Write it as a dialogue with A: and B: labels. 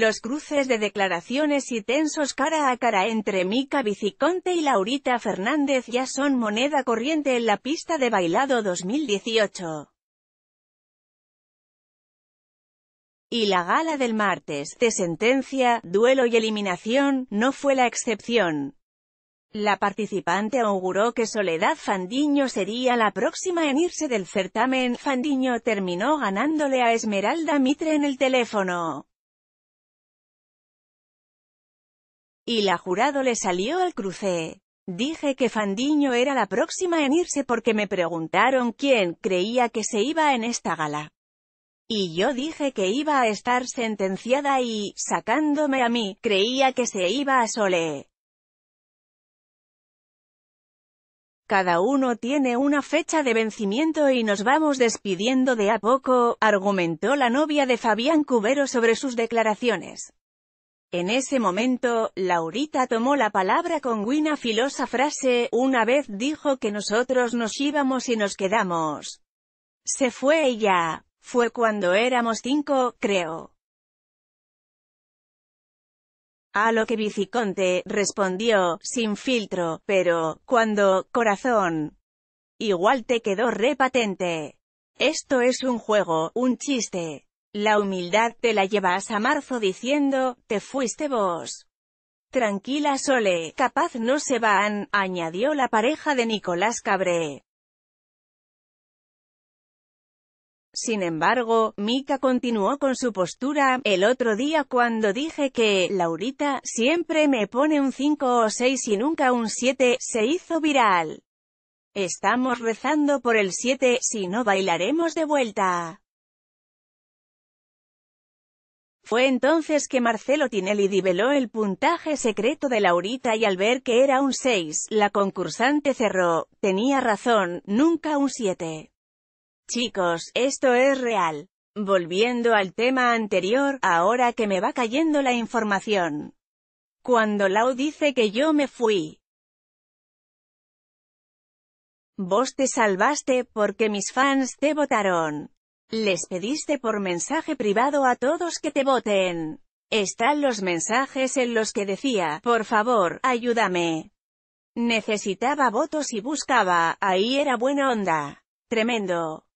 A: Los cruces de declaraciones y tensos cara a cara entre Mica Viciconte y Laurita Fernández ya son moneda corriente en la pista de bailado 2018. Y la gala del martes, de sentencia, duelo y eliminación, no fue la excepción. La participante auguró que Soledad Fandiño sería la próxima en irse del certamen. Fandiño terminó ganándole a Esmeralda Mitre en el teléfono. Y la jurado le salió al cruce. Dije que Fandiño era la próxima en irse porque me preguntaron quién creía que se iba en esta gala. Y yo dije que iba a estar sentenciada y, sacándome a mí, creía que se iba a Sole. Cada uno tiene una fecha de vencimiento y nos vamos despidiendo de a poco, argumentó la novia de Fabián Cubero sobre sus declaraciones. En ese momento, Laurita tomó la palabra con una filosa frase, una vez dijo que nosotros nos íbamos y nos quedamos. Se fue ella, fue cuando éramos cinco, creo. A lo que Viciconte, respondió, sin filtro, pero, cuando, corazón. Igual te quedó repatente. Esto es un juego, un chiste. La humildad te la llevas a marzo diciendo, te fuiste vos. Tranquila Sole, capaz no se van, añadió la pareja de Nicolás Cabré. Sin embargo, Mika continuó con su postura, el otro día cuando dije que, Laurita, siempre me pone un 5 o 6 y nunca un 7, se hizo viral. Estamos rezando por el 7, si no bailaremos de vuelta. Fue entonces que Marcelo Tinelli diveló el puntaje secreto de Laurita y al ver que era un 6, la concursante cerró, tenía razón, nunca un 7. Chicos, esto es real. Volviendo al tema anterior, ahora que me va cayendo la información. Cuando Lau dice que yo me fui. Vos te salvaste porque mis fans te votaron. Les pediste por mensaje privado a todos que te voten. Están los mensajes en los que decía, por favor, ayúdame. Necesitaba votos y buscaba, ahí era buena onda. Tremendo.